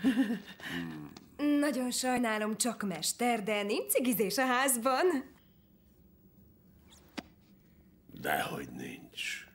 Hmm. Nagyon sajnálom, csak mester, de nincs cigizés a házban. Dehogy nincs.